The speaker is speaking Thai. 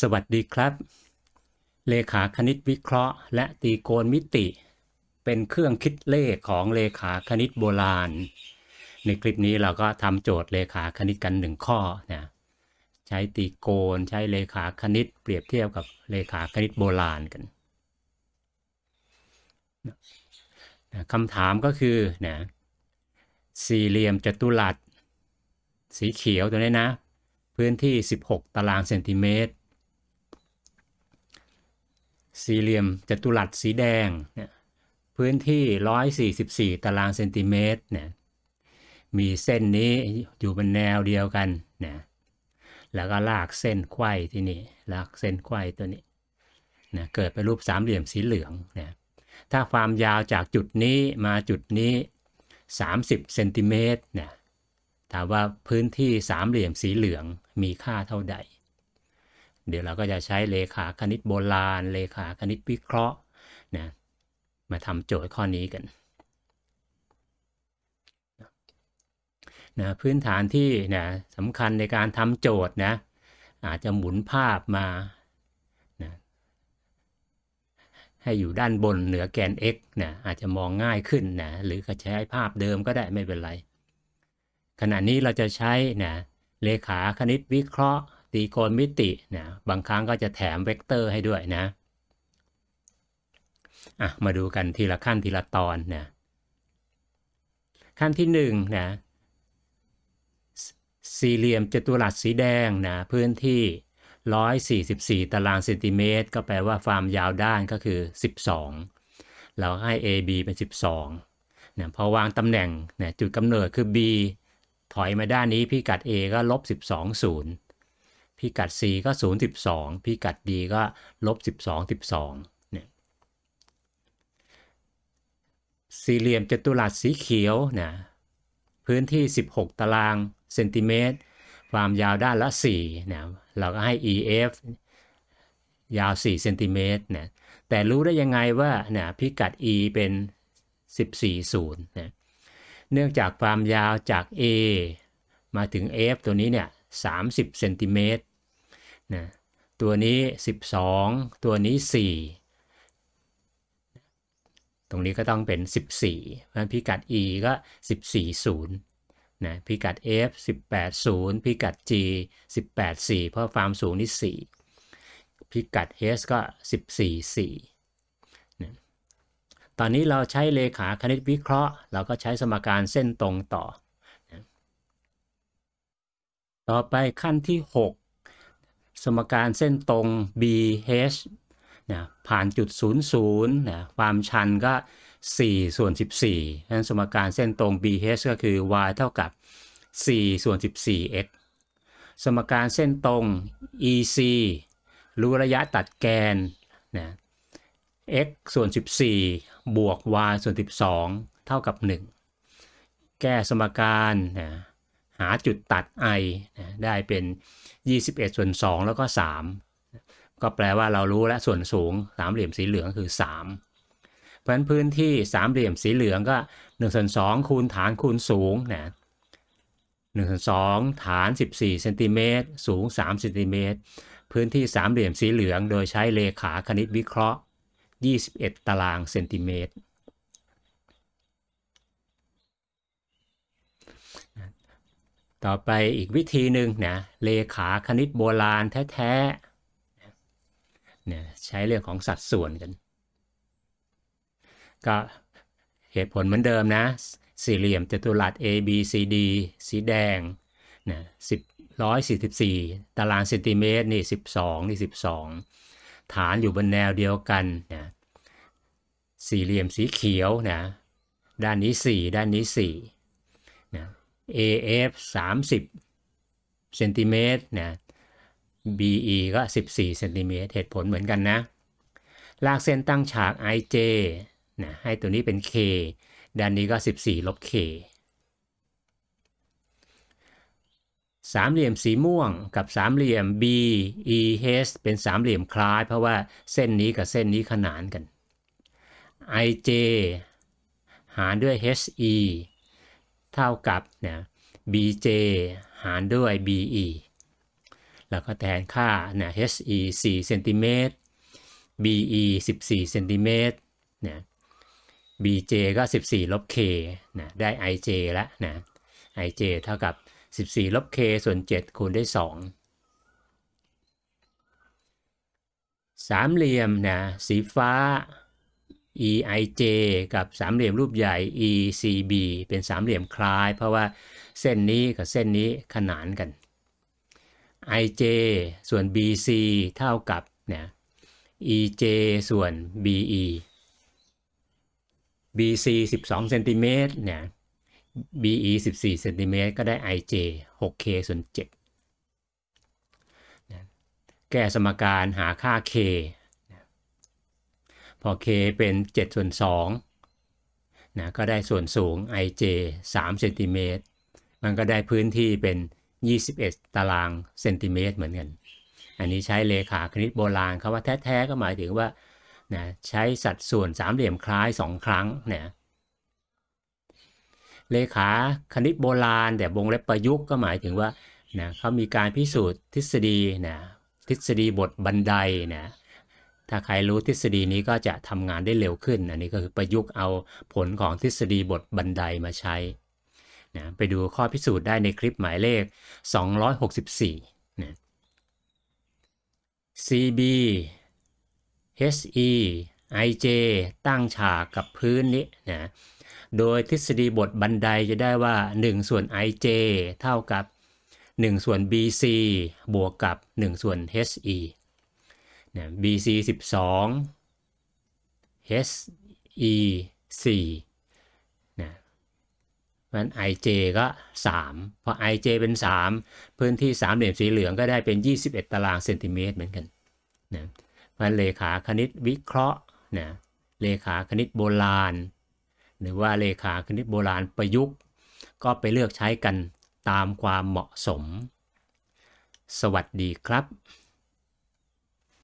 สวัสดีครับ เลขาคณิตวิเคราะห์ และตีโกณมิติ เป็นเครื่องคิดเลขของเลขาคณิตโบราณ ในคลิปนี้เราก็ทำโจทย์เลขาคณิตกันหนึ่งข้อนะ ใช้ตีโกณใช้เลขาคณิตเปรียบเทียบกับเลขาคณิตโบราณกัน คำถามก็คือนะ สี่เหลี่ยมจัตุรัสสีเขียวตัวนี้นะ พื้นที่ 16 ตารางเซนติเมตรสี่เหลี่ยมจัตุรัสสีแดงเนี่ยพื้นที่ 144 ตารางเซนติเมตรเนี่ยมีเส้นนี้อยู่เป็นแนวเดียวกันนะแล้วก็ลากเส้นไขว้ที่นี่ลากเส้นไขว้ตัวนี้นะเกิดเป็นรูปสามเหลี่ยมสีเหลืองนะถ้าความยาวจากจุดนี้มาจุดนี้ 30เซนติเมตรนะถามว่าพื้นที่สามเหลี่ยมสีเหลืองมีค่าเท่าใดเดี๋ยวเราก็จะใช้เลขาคณิตโบราณ เลขาคณิตวิเคราะห์นะ มาทำโจทย์ข้อนี้กันนะพื้นฐานที่นะสำคัญในการทำโจทย์นะอาจจะหมุนภาพมานะให้อยู่ด้านบนเหนือแกน x นะอาจจะมองง่ายขึ้นนะหรือก็ใช้ภาพเดิมก็ได้ไม่เป็นไรขณะนี้เราจะใช้นะเลขาคณิตวิเคราะห์ตีโกณมิตินะบางครั้งก็จะแถมเวกเตอร์ให้ด้วยนะ อ่ะ มาดูกันทีละขั้นทีละตอนนะขั้นที่1นนะสี่เหลี่ยมจัตุรัสสีแดงนะ พื้นที่ 144 ตารางเซนติเมตร ก็แปลว่าความยาวด้านก็คือ 12 เราให้ AB เป็น 12นะพอวางตำแหน่งนะจุดกำเนิดคือ B ถอยมาด้านนี้พิกัด A ก็ลบ12 0พิกัด c ก็ 0 12พิกัด d ก็ ลบ 12 12เนี่ย สี่เหลี่ยมจัตุรัสสีเขียวนะพื้นที่ 16 ตาราง เซนติเมตร ความยาวด้านละ4นะเราก็ให้ EF ยาว4เซนติเมตรนะแต่รู้ได้ยังไงว่านะพิกัด E เป็น 14 0นะเนื่องจากความยาวจาก A มาถึง F ตัวนี้ เนี่ย30เซนติเมตรนะตัวนี้ 12 ตัวนี้ 4 ตรงนี้ก็ต้องเป็น 14 เพราะพิกัด e ก็ 14 0นะพิกัด f 18 0 พิกัด g 18 4 เพราะความสูงนี่4พิกัด s ก็ 14 4 ตอนนี้เราใช้เลขาคณิตวิเคราะห์ เราก็ใช้สมการเส้นตรงต่อ ต่อไปขั้นที่ 6สมการเส้นตรง BH นะผ่านจุด 00นะความชันก็ 4 ส่วน 14ดังนั้นสมการเส้นตรง BH ก็คือ y เท่ากับ 4 ส่วน 14x สมการเส้นตรง EC รู้ระยะตัดแกนนะ x ส่วน 14 บวก y ส่วน 12 เท่ากับ 1 แก้สมการนะหาจุดตัด i ได้เป็น 21 ส่วน 2 แล้วก็ 3 ก็แปลว่าเรารู้แล้ว ส่วนสูงสามเหลี่ยมสีเหลืองคือ 3 เพราะะนั้นพื้นที่สามเหลี่ยมสีเหลืองก็1ส่วน2คูณฐานคูณสูงนะ1ส่วน2ฐาน 14เซนติเมตรสูง3เซนติเมตรพื้นที่สามเหลี่ยมสีเหลืองโดยใช้เลขาคณิตวิเคราะห์ 21 ตารางเซนติเมตรต่อไปอีกวิธีหนึ่งนะ เลขาคณิตโบราณแท้ๆนยใช้เรื่องของสัดส่วนกัน ก็เหตุผลเหมือนเดิมนะ สี่เหลี่ยมจัตุรัส A B C D สีแดงนะสิบร้อยสี่สิบสี่ตารางเซนติเมตร นี่สิบสองนี่สิบสองฐานอยู่บนแนวเดียวกันนะสี่เหลี่ยมสีเขียวนะ ด้านนี้สี่ด้านนี้สี่ AF 30เซนติเมตรนะ BE ก็ 14เซนติเมตรเหตุผลเหมือนกันนะ ลากเส้นตั้งฉาก IJ นะให้ตัวนี้เป็น K ด้านนี้ก็ 14 ลบ K สามเหลี่ยมสีม่วงกับสามเหลี่ยม BEH เป็นสามเหลี่ยมคล้ายเพราะว่าเส้นนี้กับเส้นนี้ขนานกัน IJ หารด้วย HE เท่ากับเนี่ย bj หารด้วย be แล้วก็แทนค่าเนี่ย he 4เซนติเมตร be 14เซนติเมตรเนี่ย bj ก็ 14 ลบ k นะได้ ij ละนะ ij เท่ากับ 14 ลบ k ส่วน 7คูณด้วย2สามเหลี่ยมนะสีฟ้า EIJ กับสามเหลี่ยมรูปใหญ่ ECB เป็นสามเหลี่ยมคล้ายเพราะว่าเส้นนี้กับเส้นนี้ขนานกัน IJ ส่วน BC เท่ากับเนี่ย EJ ส่วน BE BC 12เซนติเมตรเนี่ย BE 14เซนติเมตรก็ได้ IJ 6K ส่วน7แก้สมการหาค่า K พอ k เป็น 7 ส่วน2นะก็ได้ส่วนสูง ij 3เซนติเมตรมันก็ได้พื้นที่เป็น 21 ตารางเซนติเมตรเหมือนกัน อันนี้ใช้เลขาคณิตโบราณคาว่าแท้ๆ ก็หมายถึงว่านะใช้สัดส่วนสามเหลี่ยมคล้าย 2 ครั้งนะเลขาคณิตโบราณ แต่วงเล็บประยุกต์ก็หมายถึงว่านะเขามีการพิสูจน์ทฤษฎีนะทฤษฎีบทบันไดนะถ้าใครรู้ทฤษฎีนี้ก็จะทำงานได้เร็วขึ้น อันนี้ก็คือประยุกต์เอาผลของทฤษฎีบทบันไดมาใช้นะไปดูข้อพิสูจน์ได้ในคลิปหมายเลข 264นะ CB HE IJ ตั้งฉากกับพื้นนี้นะโดยทฤษฎีบทบันไดจะได้ว่า 1 ส่วน IJ เท่ากับ 1 ส่วน BC บวกกับ 1 ส่วน HE นะ BC 12 HE 4นะมัน IJ ก็3พราอ IJ เป็น 3 พื้นที่สามเหลี่ยมสีเหลืองก็ได้เป็น 21ตารางเซนติเมตรเหมือนกันนะมันเลขาคณิตวิเคราะห์นะเลขาคณิตโบราณ หรือว่าเลขาคณิตโบราณประยุกต์ ก็ไปเลือกใช้กันตามความเหมาะสม สวัสดีครับ